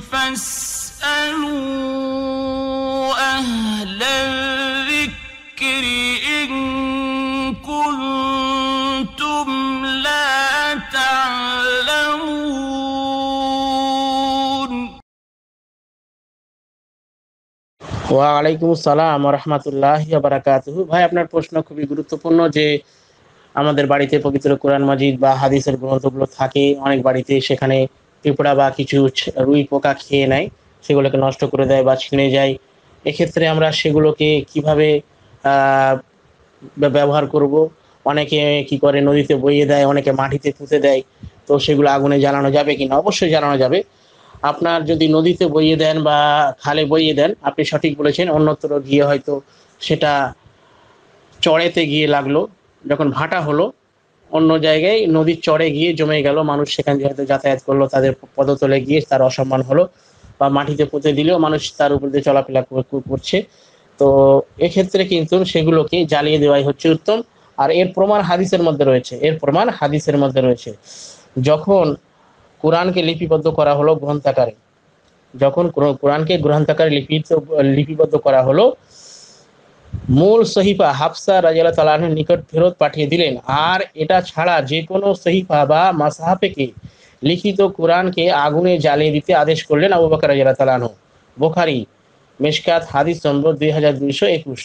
فاسألوا أهل الذكر إن كنتم لا ওয়ালাইকুম আসসালাম রহমতুল্লাহ বারাকাতুহু ভাই আপনার প্রশ্ন খুবই গুরুত্বপূর্ণ যে আমাদের বাড়িতে পবিত্র কোরআন মাজিদ বা হাদিসের গ্রন্থগুলো থাকে অনেক বাড়িতে সেখানে পিঁপড়া বা কিছু রুই পোকা খেয়ে নেয় সেগুলোকে নষ্ট করে দেয় বা ছিঁড়ে যায় এক্ষেত্রে আমরা সেগুলোকে কিভাবে ব্যবহার করব অনেকে কি করে নদীতে বইয়ে দেয় অনেকে মাটিতে পুঁতে দেয় তো সেগুলো আগুনে জ্বালানো যাবে কিনা অবশ্যই জ্বালানো যাবে আপনার যদি নদীতে বইয়ে দেন বা খালে বইয়ে দেন আপনি সঠিক বলেছেন অন্যত্র গিয়ে হয়তো সেটা চড়েতে গিয়ে লাগলো যখন ভাটা হলো অন্য জায়গায় নদীর চরে গিয়ে জমে গেল মানুষ সেখান থেকে যাতায়াত করলো তাদের পদতলে গিয়ে তার অসম্মান হলো বা মাটিতে পুঁতে দিলেও মানুষ তার উপর দিয়ে চলাফেরা করছে তো এক্ষেত্রে কিন্তু সেগুলোকে জ্বালিয়ে দেওয়াই হচ্ছে উত্তম আর এর প্রমাণ হাদিসের মধ্যে রয়েছে এর প্রমাণ হাদিসের মধ্যে রয়েছে যখন কোরআনকে লিপিবদ্ধ করা হলো গ্রন্থাকারে যখন কোরআনকে গ্রন্থাকারে লিপিত লিপিবদ্ধ করা হলো মূল সহিফা হাফসা রাজিয়াল তালাহের নিকট ফেরত পাঠিয়ে দিলেন আর এটা ছাড়া যে কোনো সহিফা বা মাসাহাফেকে লিখিত কোরআনকে আগুনে জ্বালিয়ে দিতে আদেশ করলেন আবু বাকর রাজিয়াল তালাহ বোখারি মেশকাত হাদিস নম্বর দুই হাজার দুইশো একুশ